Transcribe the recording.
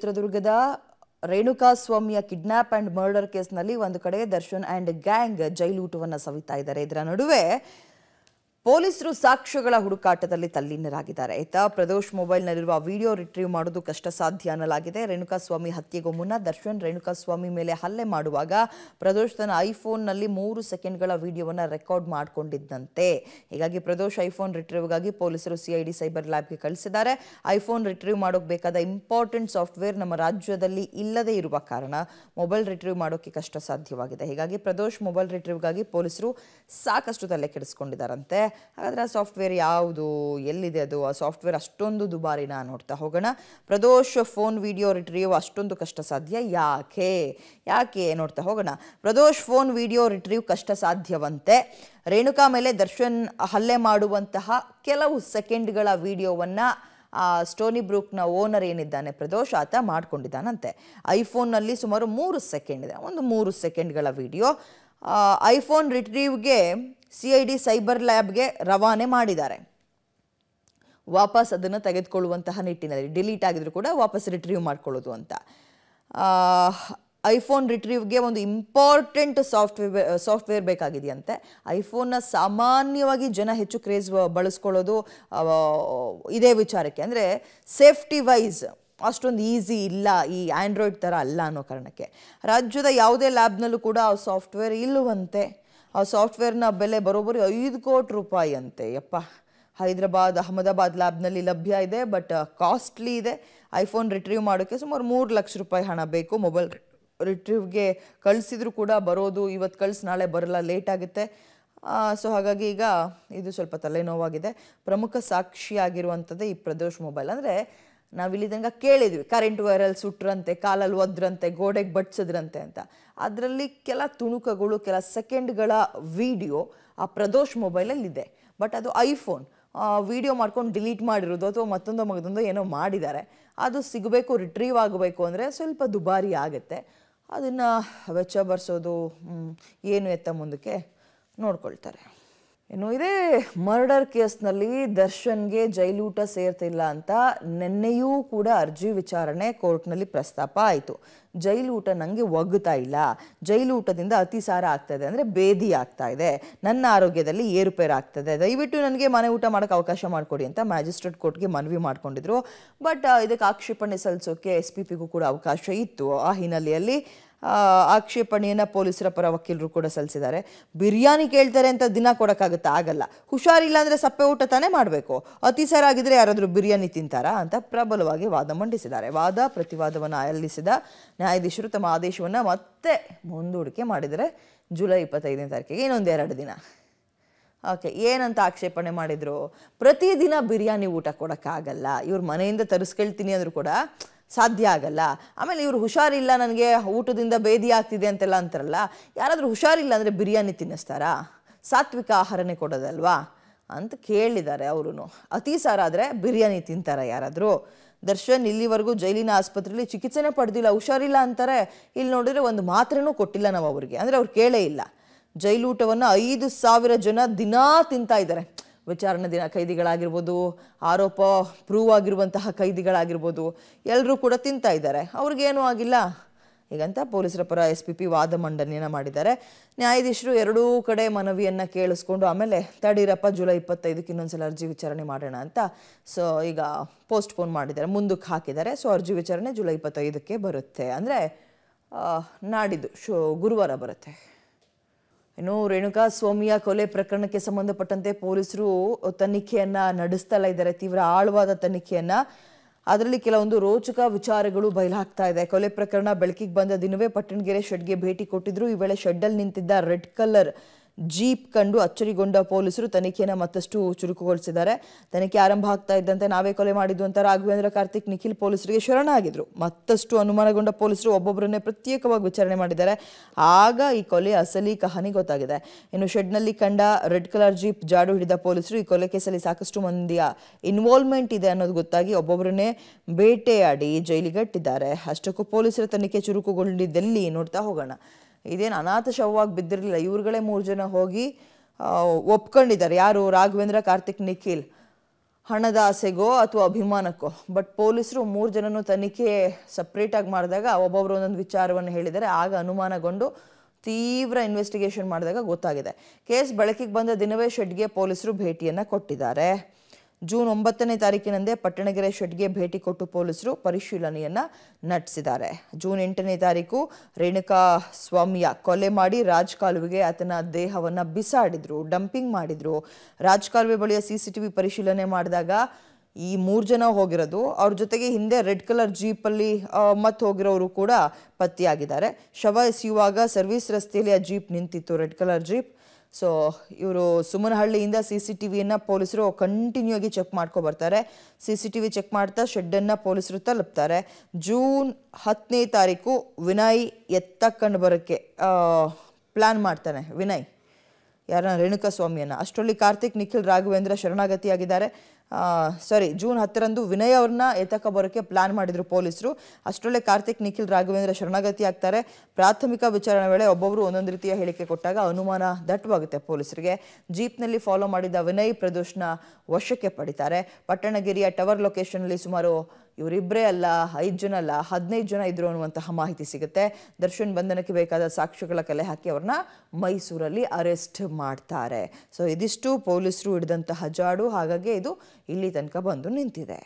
ಚಿತ್ರದುರ್ಗದ ರೇಣುಕಾ ಸ್ವಾಮಿಯ kidnap and murder ಕೇಸ್ನಲ್ಲಿ ಒಂದು ಕಡೆ ದರ್ಶನ್ ಅಂಡ್ ಗ್ಯಾಂಗ್ ಜೈಲೂಟವನ್ನು ಸವಿತಾ ಇದ್ದಾರೆ ಇದರ ನಡುವೆ ಪೊಲೀಸರು ಸಾಕ್ಷ್ಯಗಳ ಹುಡುಕಾಟದಲ್ಲಿ ತಲ್ಲೀನರಾಗಿದ್ದಾರೆ ಆಯ್ತಾ ಪ್ರದೋಷ್ ಮೊಬೈಲ್ನಲ್ಲಿರುವ ವಿಡಿಯೋ ರಿಟ್ರೀವ್ ಮಾಡೋದು ಕಷ್ಟ ಸಾಧ್ಯ ಅನ್ನಲಾಗಿದೆ ರೇಣುಕಾಸ್ವಾಮಿ ಹತ್ಯೆಗೂ ಮುನ್ನ ದರ್ಶನ್ ರೇಣುಕಾಸ್ವಾಮಿ ಮೇಲೆ ಹಲ್ಲೆ ಮಾಡುವಾಗ ಪ್ರದೋಷ್ ತನ್ನ ಐಫೋನ್ನಲ್ಲಿ ಮೂರು ಸೆಕೆಂಡ್ಗಳ ವಿಡಿಯೋವನ್ನು ರೆಕಾರ್ಡ್ ಮಾಡಿಕೊಂಡಿದ್ದಂತೆ ಹೀಗಾಗಿ ಪ್ರದೋಷ್ ಐಫೋನ್ ರಿಟ್ರೀವ್ಗಾಗಿ ಪೊಲೀಸರು ಸಿಐಡಿ ಸೈಬರ್ ಲ್ಯಾಬ್ಗೆ ಕಳಿಸಿದ್ದಾರೆ ಐಫೋನ್ ರಿಟ್ರೀವ್ ಮಾಡೋಕೆ ಬೇಕಾದ ಇಂಪಾರ್ಟೆಂಟ್ ಸಾಫ್ಟ್ವೇರ್ ನಮ್ಮ ರಾಜ್ಯದಲ್ಲಿ ಇಲ್ಲದೇ ಇರುವ ಕಾರಣ ಮೊಬೈಲ್ ರಿಟ್ರೀವ್ ಮಾಡೋಕ್ಕೆ ಕಷ್ಟ ಸಾಧ್ಯವಾಗಿದೆ ಹೀಗಾಗಿ ಪ್ರದೋಷ್ ಮೊಬೈಲ್ ರಿಟ್ರೀವ್ಗಾಗಿ ಪೊಲೀಸರು ಸಾಕಷ್ಟು ತಲೆ ಕೆಡಿಸ್ಕೊಂಡಿದ್ದಾರಂತೆ ಹಾಗಾದರೆ ಆ ಸಾಫ್ಟ್ವೇರ್ ಯಾವುದು ಎಲ್ಲಿದೆ ಅದು ಆ ಸಾಫ್ಟ್ವೇರ್ ಅಷ್ಟೊಂದು ದುಬಾರಿನ ನೋಡ್ತಾ ಹೋಗೋಣ ಪ್ರದೋಷ್ ಫೋನ್ ವಿಡಿಯೋ ರಿಟ್ರೀವ್ ಅಷ್ಟೊಂದು ಕಷ್ಟ ಸಾಧ್ಯ ಯಾಕೆ ಯಾಕೆ ನೋಡ್ತಾ ಹೋಗೋಣ ಪ್ರದೋಷ್ ಫೋನ್ ವಿಡಿಯೋ ರಿಟ್ರೀವ್ ಕಷ್ಟ ಸಾಧ್ಯವಂತೆ ರೇಣುಕಾ ಮೇಲೆ ದರ್ಶನ್ ಹಲ್ಲೆ ಮಾಡುವಂತಹ ಕೆಲವು ಸೆಕೆಂಡ್ಗಳ ವಿಡಿಯೋವನ್ನು ಸ್ಟೋನಿ ಬ್ರೂಕ್ನ ಓನರ್ ಏನಿದ್ದಾನೆ ಪ್ರದೋಷ್ ಆತ ಮಾಡ್ಕೊಂಡಿದ್ದಾನಂತೆ ಐಫೋನ್ನಲ್ಲಿ ಸುಮಾರು ಮೂರು ಸೆಕೆಂಡ್ ಇದೆ ಒಂದು ಮೂರು ಸೆಕೆಂಡ್ಗಳ ವಿಡಿಯೋ ಐಫೋನ್ ರಿಟ್ರೀವ್ಗೆ ಸಿಐಡಿ ಸೈಬರ್ ಲ್ಯಾಬ್ಗೆ ರವಾನೆ ಮಾಡಿದ್ದಾರೆ ವಾಪಸ್ ಅದನ್ನು ತೆಗೆದುಕೊಳ್ಳುವಂತಹ ನಿಟ್ಟಿನಲ್ಲಿ ಡಿಲೀಟ್ ಆಗಿದ್ರು ಕೂಡ ವಾಪಸ್ ರಿಟ್ರೀವ್ ಮಾಡ್ಕೊಳ್ಳೋದು ಅಂತ ಐಫೋನ್ ರಿಟ್ರೀವ್ಗೆ ಒಂದು ಇಂಪಾರ್ಟೆಂಟ್ ಸಾಫ್ಟ್ವೇರ್ ಸಾಫ್ಟ್ವೇರ್ ಬೇಕಾಗಿದೆಯಂತೆ ಐಫೋನ್ನ ಸಾಮಾನ್ಯವಾಗಿ ಜನ ಹೆಚ್ಚು ಕ್ರೇಜ್ ಬಳಸ್ಕೊಳ್ಳೋದು ಇದೇ ವಿಚಾರಕ್ಕೆ ಅಂದರೆ ಸೇಫ್ಟಿ ವೈಸ್ ಅಷ್ಟೊಂದು ಈಸಿ ಇಲ್ಲ ಈ ಆ್ಯಂಡ್ರಾಯ್ಡ್ ಥರ ಅಲ್ಲ ಅನ್ನೋ ಕಾರಣಕ್ಕೆ ರಾಜ್ಯದ ಯಾವುದೇ ಲ್ಯಾಬ್ನಲ್ಲೂ ಕೂಡ ಆ ಸಾಫ್ಟ್ವೇರ್ ಇಲ್ಲುವಂತೆ ಆ ಸಾಫ್ಟ್ವೇರ್ನ ಬೆಲೆ ಬರೋಬ್ಬರಿ ಐದು ಕೋಟಿ ರೂಪಾಯಿ ಅಂತೆ ಯಪ್ಪ ಹೈದರಾಬಾದ್ ಅಹಮದಾಬಾದ್ ಲ್ಯಾಬ್ನಲ್ಲಿ ಲಭ್ಯ ಇದೆ ಬಟ್ ಕಾಸ್ಟ್ಲಿ ಇದೆ ಐಫೋನ್ ರಿಟ್ರೀವ್ ಮಾಡೋಕ್ಕೆ ಸುಮಾರು ಮೂರು ಲಕ್ಷ ರೂಪಾಯಿ ಹಣ ಬೇಕು ಮೊಬೈಲ್ ರಿಟ್ರೀವ್ಗೆ ಕಳಿಸಿದ್ರು ಕೂಡ ಬರೋದು ಇವತ್ತು ಕಳಿಸಿ ನಾಳೆ ಬರಲ್ಲ ಲೇಟ್ ಆಗುತ್ತೆ ಸೊ ಹಾಗಾಗಿ ಈಗ ಇದು ಸ್ವಲ್ಪ ತಲೆನೋವಾಗಿದೆ ಪ್ರಮುಖ ಸಾಕ್ಷಿಯಾಗಿರುವಂಥದ್ದೇ ಈ ಪ್ರದೋಷ್ ಮೊಬೈಲ್ ಅಂದರೆ ನಾವಿಲ್ಲಿ ತನಕ ಕೇಳಿದ್ವಿ ಕರೆಂಟ್ ವೈರಲ್ ಸುಟ್ರಂತೆ ಕಾಲಲ್ಲಿ ಒದ್ರಂತೆ ಗೋಡೆಗೆ ಬಡ್ಸಿದ್ರಂತೆ ಅಂತ ಅದರಲ್ಲಿ ಕೆಲ ತುಣುಕಗಳು ಕೆಲ ಸೆಕೆಂಡ್ಗಳ ವಿಡಿಯೋ ಆ ಪ್ರದೋಷ್ ಮೊಬೈಲಲ್ಲಿದೆ ಇದೆ ಬಟ್ ಅದು ಐಫೋನ್ ವಿಡಿಯೋ ಮಾಡ್ಕೊಂಡು ಡಿಲೀಟ್ ಮಾಡಿರೋದು ಅಥವಾ ಮತ್ತೊಂದು ಮಗದೊಂದು ಏನೋ ಮಾಡಿದ್ದಾರೆ ಅದು ಸಿಗಬೇಕು ರಿಟ್ರೀವ್ ಆಗಬೇಕು ಅಂದರೆ ಸ್ವಲ್ಪ ದುಬಾರಿ ಆಗುತ್ತೆ ಅದನ್ನು ವೆಚ್ಚ ಬರ್ಸೋದು ಏನು ಎತ್ತ ಮುಂದಕ್ಕೆ ನೋಡ್ಕೊಳ್ತಾರೆ ಏನು ಇದೇ ಮರ್ಡರ್ ಕೇಸ್ನಲ್ಲಿ ದರ್ಶನ್ಗೆ ಜೈಲೂಟ ಸೇರ್ತಿಲ್ಲ ಅಂತ ನಿನ್ನೆಯೂ ಕೂಡ ಅರ್ಜಿ ವಿಚಾರಣೆ ಕೋರ್ಟ್ನಲ್ಲಿ ಪ್ರಸ್ತಾಪ ಆಯಿತು ಜೈಲೂಟ ನನಗೆ ಒಗ್ಗುತ್ತಾ ಇಲ್ಲ ಜೈಲೂಟದಿಂದ ಅತಿಸಾರ ಇದೆ ಅಂದರೆ ಭೇದಿ ಆಗ್ತಾ ಇದೆ ನನ್ನ ಆರೋಗ್ಯದಲ್ಲಿ ಏರುಪೇರು ಆಗ್ತದೆ ದಯವಿಟ್ಟು ನನಗೆ ಮನೆ ಊಟ ಮಾಡೋಕ್ಕೆ ಅವಕಾಶ ಮಾಡಿಕೊಡಿ ಅಂತ ಮ್ಯಾಜಿಸ್ಟ್ರೇಟ್ ಕೋರ್ಟ್ಗೆ ಮನವಿ ಮಾಡ್ಕೊಂಡಿದ್ರು ಬಟ್ ಇದಕ್ಕೆ ಆಕ್ಷೇಪಣೆ ಸಲ್ಲಿಸೋಕೆ ಎಸ್ ಪಿ ಪಿಗೂ ಕೂಡ ಅವಕಾಶ ಇತ್ತು ಆ ಹಿನ್ನೆಲೆಯಲ್ಲಿ ಆಕ್ಷೇಪಣೆಯನ್ನು ಪೊಲೀಸರ ಪರ ವಕೀಲರು ಕೂಡ ಸಲ್ಲಿಸಿದ್ದಾರೆ ಬಿರಿಯಾನಿ ಕೇಳ್ತಾರೆ ಅಂತ ದಿನ ಕೊಡೋಕ್ಕಾಗುತ್ತಾ ಆಗಲ್ಲ ಹುಷಾರಿಲ್ಲಾಂದರೆ ಸಪ್ಪೆ ಊಟ ತಾನೇ ಮಾಡಬೇಕು ಅತಿಸಾರ ಯಾರಾದರೂ ಬಿರಿಯಾನಿ ತಿಂತಾರಾ ಅಂತ ಪ್ರಬಲವಾಗಿ ವಾದ ಮಂಡಿಸಿದ್ದಾರೆ ವಾದ ಪ್ರತಿವಾದವನ್ನು ಆಲಿಸಿದ ನ್ಯಾಯಾಧೀಶರು ತಮ್ಮ ಆದೇಶವನ್ನು ಮತ್ತೆ ಮುಂದೂಡಿಕೆ ಮಾಡಿದರೆ ಜುಲೈ ಇಪ್ಪತ್ತೈದನೇ ತಾರೀಕಿಗೆ ಇನ್ನೊಂದು ಎರಡು ದಿನ ಓಕೆ ಏನಂತ ಆಕ್ಷೇಪಣೆ ಮಾಡಿದರು ಪ್ರತಿದಿನ ಬಿರಿಯಾನಿ ಊಟ ಕೊಡೋಕ್ಕಾಗಲ್ಲ ಇವ್ರ ಮನೆಯಿಂದ ತರಿಸ್ಕೊಳ್ತೀನಿ ಅಂದರೂ ಕೂಡ ಸಾಧ್ಯ ಆಗಲ್ಲ ಆಮೇಲೆ ಇವರು ಹುಷಾರಿಲ್ಲ ನನಗೆ ಊಟದಿಂದ ಭೇದಿ ಆಗ್ತಿದೆ ಅಂತೆಲ್ಲ ಅಂತಾರಲ್ಲ ಯಾರಾದರೂ ಹುಷಾರಿಲ್ಲ ಅಂದರೆ ಬಿರಿಯಾನಿ ತಿನ್ನಿಸ್ತಾರಾ ಸಾತ್ವಿಕ ಆಹಾರನೇ ಕೊಡೋದಲ್ವಾ ಅಂತ ಕೇಳಿದ್ದಾರೆ ಅವರು ಅತಿಸಾರ ಆದರೆ ಬಿರಿಯಾನಿ ತಿಂತಾರೆ ಯಾರಾದರೂ ದರ್ಶನ್ ಇಲ್ಲಿವರೆಗೂ ಜೈಲಿನ ಆಸ್ಪತ್ರೆಯಲ್ಲಿ ಚಿಕಿತ್ಸೆನೇ ಪಡೆದಿಲ್ಲ ಹುಷಾರಿಲ್ಲ ಅಂತಾರೆ ಇಲ್ಲಿ ನೋಡಿದರೆ ಒಂದು ಮಾತ್ರೆನೂ ಕೊಟ್ಟಿಲ್ಲ ನಾವು ಅವರಿಗೆ ಅಂದರೆ ಅವ್ರು ಕೇಳೇ ಇಲ್ಲ ಜೈಲೂಟವನ್ನು ಐದು ಸಾವಿರ ಜನ ದಿನಾ ತಿಂತಾ ಇದ್ದಾರೆ ವಿಚಾರಣೆ ದಿನ ಕೈದಿಗಳಾಗಿರ್ಬೋದು ಆರೋಪ ಪ್ರೂವ್ ಆಗಿರುವಂತಹ ಕೈದಿಗಳಾಗಿರ್ಬೋದು ಎಲ್ಲರೂ ಕೂಡ ತಿಂತಾ ಇದ್ದಾರೆ ಅವ್ರಿಗೇನೂ ಆಗಿಲ್ಲ ಈಗಂತ ಪೊಲೀಸರ ಪರ ಎಸ್ ಪಿ ಪಿ ವಾದ ಮಂಡನೆಯನ್ನು ಮಾಡಿದ್ದಾರೆ ನ್ಯಾಯಾಧೀಶರು ಎರಡೂ ಕಡೆ ಮನವಿಯನ್ನು ಕೇಳಿಸ್ಕೊಂಡು ಆಮೇಲೆ ತಡೀರಪ್ಪ ಜುಲೈ ಇಪ್ಪತ್ತೈದಕ್ಕೆ ಇನ್ನೊಂದ್ಸಲ ಅರ್ಜಿ ವಿಚಾರಣೆ ಮಾಡೋಣ ಅಂತ ಸೊ ಈಗ ಪೋಸ್ಟ್ಪೋನ್ ಮಾಡಿದ್ದಾರೆ ಮುಂದಕ್ಕೆ ಹಾಕಿದ್ದಾರೆ ಸೊ ಅರ್ಜಿ ವಿಚಾರಣೆ ಜುಲೈ ಇಪ್ಪತ್ತೈದಕ್ಕೆ ಬರುತ್ತೆ ಅಂದರೆ ನಾಡಿದ್ದು ಶೋ ಗುರುವಾರ ಬರುತ್ತೆ ಇನ್ನು ರೇಣುಕಾ ಸ್ವಾಮಿಯ ಕೊಲೆ ಪ್ರಕರಣಕ್ಕೆ ಸಂಬಂಧಪಟ್ಟಂತೆ ಪೊಲೀಸರು ತನಿಖೆಯನ್ನ ನಡೆಸ್ತಾ ಇದ್ದಾರೆ ತೀವ್ರ ಆಳವಾದ ತನಿಖೆಯನ್ನ ಅದರಲ್ಲಿ ಕೆಲವೊಂದು ರೋಚಕ ವಿಚಾರಗಳು ಬಯಲಾಗ್ತಾ ಇದೆ ಕೊಲೆ ಪ್ರಕರಣ ಬೆಳಕಿಗೆ ಬಂದ ದಿನವೇ ಪಟ್ಟಣಗೆರೆ ಶೆಡ್ಗೆ ಭೇಟಿ ಕೊಟ್ಟಿದ್ರು ಈ ವೇಳೆ ಶೆಡ್ಡಲ್ಲಿ ನಿಂತಿದ್ದ ರೆಡ್ ಕಲರ್ ಜೀಪ್ ಕಂಡು ಅಚ್ಚರಿಗೊಂಡ ಪೊಲೀಸರು ತನಿಖೆಯನ್ನು ಮತ್ತಷ್ಟು ಚುರುಕುಗೊಳಿಸಿದ್ದಾರೆ ತನಿಖೆ ಆರಂಭ ಆಗ್ತಾ ಇದ್ದಂತೆ ನಾವೇ ಕೊಲೆ ಮಾಡಿದ್ದು ಅಂತ ರಾಘವೇಂದ್ರ ಕಾರ್ತಿಕ್ ನಿಖಿಲ್ ಪೊಲೀಸರಿಗೆ ಶರಣಾಗಿದ್ರು ಮತ್ತಷ್ಟು ಅನುಮಾನಗೊಂಡ ಪೊಲೀಸರು ಒಬ್ಬೊಬ್ಬರನ್ನೇ ಪ್ರತ್ಯೇಕವಾಗಿ ವಿಚಾರಣೆ ಮಾಡಿದ್ದಾರೆ ಆಗ ಈ ಕೊಲೆ ಅಸಲಿ ಕಹಾನಿ ಗೊತ್ತಾಗಿದೆ ಇನ್ನು ಶೆಡ್ನಲ್ಲಿ ಕಂಡ ರೆಡ್ ಕಲರ್ ಜೀಪ್ ಜಾಡು ಹಿಡಿದ ಪೊಲೀಸರು ಈ ಕೊಲೆ ಕೇಸಲ್ಲಿ ಸಾಕಷ್ಟು ಮಂದಿಯ ಇನ್ವಾಲ್ವ್ಮೆಂಟ್ ಇದೆ ಅನ್ನೋದು ಗೊತ್ತಾಗಿ ಒಬ್ಬೊಬ್ಬರನ್ನೇ ಬೇಟೆಯಾಡಿ ಜೈಲಿಗಟ್ಟಿದ್ದಾರೆ ಅಷ್ಟಕ್ಕೂ ಪೊಲೀಸರ ತನಿಖೆ ಚುರುಕುಗೊಂಡಿದ್ದಲ್ಲಿ ನೋಡ್ತಾ ಹೋಗೋಣ ಇದೇನು ಅನಾಥ ಶವವಾಗಿ ಬಿದ್ದಿರಲಿಲ್ಲ ಇವ್ರುಗಳೇ ಮೂರು ಜನ ಹೋಗಿ ಒಪ್ಕೊಂಡಿದ್ದಾರೆ ಯಾರು ರಾಘವೇಂದ್ರ ಕಾರ್ತಿಕ್ ನಿಖಿಲ್ ಹಣದ ಆಸೆಗೋ ಅಥವಾ ಅಭಿಮಾನಕ್ಕೋ ಬಟ್ ಪೊಲೀಸರು ಮೂರು ಜನನೂ ತನಿಖೆ ಸಪ್ರೇಟಾಗಿ ಮಾಡಿದಾಗ ಒಬ್ಬೊಬ್ಬರು ಒಂದೊಂದು ವಿಚಾರವನ್ನು ಹೇಳಿದರೆ ಆಗ ಅನುಮಾನಗೊಂಡು ತೀವ್ರ ಇನ್ವೆಸ್ಟಿಗೇಷನ್ ಮಾಡಿದಾಗ ಗೊತ್ತಾಗಿದೆ ಕೇಸ್ ಬೆಳಕಿಗೆ ಬಂದ ದಿನವೇ ಶೆಡ್ಗೆ ಪೊಲೀಸರು ಭೇಟಿಯನ್ನು ಕೊಟ್ಟಿದ್ದಾರೆ ಜೂನ್ ಒಂಬತ್ತನೇ ತಾರೀಕಿನಂದೇ ಪಟ್ಟಣಗೆರೆ ಶೆಡ್ಗೆ ಭೇಟಿ ಕೊಟ್ಟು ಪೊಲೀಸರು ಪರಿಶೀಲನೆಯನ್ನ ನಡೆಸಿದ್ದಾರೆ ಜೂನ್ ಎಂಟನೇ ತಾರೀಕು ರೇಣುಕಾ ಸ್ವಾಮಿಯ ಕೊಲೆ ಮಾಡಿ ರಾಜ್ ಕಾಲುವೆಗೆ ಆತನ ದೇಹವನ್ನು ಬಿಸಾಡಿದ್ರು ಡಂಪಿಂಗ್ ಮಾಡಿದ್ರು ರಾಜ್ ಕಾಲುವೆ ಬಳಿಯ ವಿ ಪರಿಶೀಲನೆ ಮಾಡಿದಾಗ ಈ ಮೂರು ಜನ ಹೋಗಿರೋದು ಅವ್ರ ಜೊತೆಗೆ ಹಿಂದೆ ರೆಡ್ ಕಲರ್ ಜೀಪಲ್ಲಿ ಮತ್ತೆ ಹೋಗಿರೋರು ಕೂಡ ಪತ್ತೆಯಾಗಿದ್ದಾರೆ ಶವ ಎಸೆಯುವಾಗ ಸರ್ವಿಸ್ ರಸ್ತೆಯಲ್ಲಿ ಆ ಜೀಪ್ ನಿಂತಿತ್ತು ರೆಡ್ ಕಲರ್ ಜೀಪ್ ಸೊ ಇವರು ಸುಮನಹಳ್ಳಿಯಿಂದ ಸಿ ಸಿ ಟಿ ವಿಯನ್ನು ಪೊಲೀಸರು ಕಂಟಿನ್ಯೂ ಆಗಿ ಚೆಕ್ ಮಾಡ್ಕೊ ಬರ್ತಾರೆ C C T V check ಮಾಡ್ತಾ ಶೆಡ್ಡನ್ನು ಪೊಲೀಸರು ತಲುಪ್ತಾರೆ ಜೂನ್ ಹತ್ತನೇ ತಾರೀಕು ವಿನಯ್ ಎತ್ತ ಕಂಡು ಬರೋಕ್ಕೆ ಪ್ಲ್ಯಾನ್ ಮಾಡ್ತಾನೆ ವಿನಯ್ ಯಾರನ್ನ ರೇಣುಕಾ ಸ್ವಾಮಿಯನ್ನು ಅಷ್ಟರಲ್ಲಿ ಕಾರ್ತಿಕ್ ನಿಖಿಲ್ ರಾಘವೇಂದ್ರ ಶರಣಾಗತಿಯಾಗಿದ್ದಾರೆ ಸಾರಿ ಜೂನ್ ಹತ್ತರಂದು ವಿನಯ್ ಅವ್ರನ್ನ ಎತ್ತಕ ಬರೋಕ್ಕೆ ಪ್ಲಾನ್ ಮಾಡಿದ್ರು ಪೊಲೀಸರು ಅಷ್ಟರಲ್ಲೇ ಕಾರ್ತಿಕ್ ನಿಖಿಲ್ ರಾಘವೇಂದ್ರ ಶರಣಾಗತಿ ಆಗ್ತಾರೆ ಪ್ರಾಥಮಿಕ ವಿಚಾರಣೆ ವೇಳೆ ಒಬ್ಬೊಬ್ಬರು ಒಂದೊಂದು ರೀತಿಯ ಹೇಳಿಕೆ ಕೊಟ್ಟಾಗ ಅನುಮಾನ ದಟ್ಟವಾಗುತ್ತೆ ಪೊಲೀಸರಿಗೆ ಜೀಪ್ನಲ್ಲಿ ಫಾಲೋ ಮಾಡಿದ ವಿನಯ್ ಪ್ರದೋಷ್ನ ವಶಕ್ಕೆ ಪಡಿತಾರೆ ಪಟ್ಟಣಗಿರಿಯ ಟವರ್ ಲೊಕೇಶನ್ನಲ್ಲಿ ಸುಮಾರು ಇವರಿಬ್ಬರೇ ಅಲ್ಲ ಐದು ಜನ ಅಲ್ಲ ಹದಿನೈದು ಜನ ಇದ್ರು ಅನ್ನುವಂತಹ ಮಾಹಿತಿ ಸಿಗುತ್ತೆ ದರ್ಶನ್ ಬಂಧನಕ್ಕೆ ಬೇಕಾದ ಸಾಕ್ಷ್ಯಗಳ ಕಲೆ ಹಾಕಿ ಅವ್ರನ್ನ ಮೈಸೂರಲ್ಲಿ ಅರೆಸ್ಟ್ ಮಾಡ್ತಾರೆ ಸೊ ಇದಿಷ್ಟು ಪೊಲೀಸರು ಹಿಡಿದಂತಹ ಜಾಡು ಹಾಗಾಗಿ ಇದು ಇಲ್ಲಿ ತನಕ ಬಂದು ನಿಂತಿದೆ